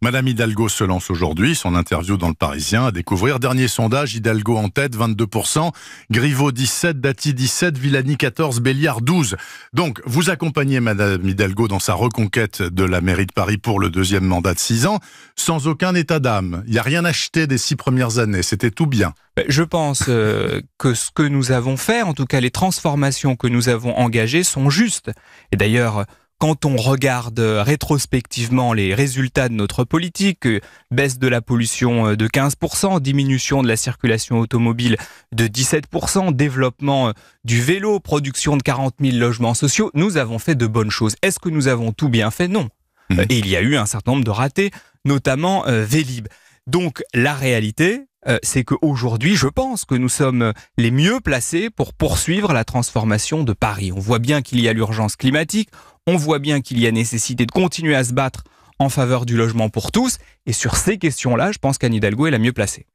Madame Hidalgo se lance aujourd'hui, son interview dans le Parisien à découvrir. Dernier sondage, Hidalgo en tête, 22%, Griveaux 17, Dati 17, Villani 14, Béliard 12. Donc, vous accompagnez Madame Hidalgo dans sa reconquête de la mairie de Paris pour le deuxième mandat de 6 ans, sans aucun état d'âme. Il n'y a rien acheté des six premières années, c'était tout bien. Ben, je pense euh, que ce que nous avons fait, en tout cas les transformations que nous avons engagées, sont justes. Et d'ailleurs, quand on regarde euh, rétrospectivement les résultats de notre politique, euh, baisse de la pollution euh, de 15%, diminution de la circulation automobile de 17%, développement du vélo, production de 40 000 logements sociaux, nous avons fait de bonnes choses. Est-ce que nous avons tout bien fait Non. Mmh. Et il y a eu un certain nombre de ratés, notamment Vélib. Donc la réalité, euh, c'est c'est qu'aujourd'hui, je pense que nous sommes les mieux placés pour poursuivre la transformation de Paris. On voit bien qu'il y a l'urgence climatique, on voit bien qu'il y a nécessité de continuer à se battre en faveur du logement pour tous, et sur ces questions-là, je pense qu'Anne Hidalgo est la mieux placée.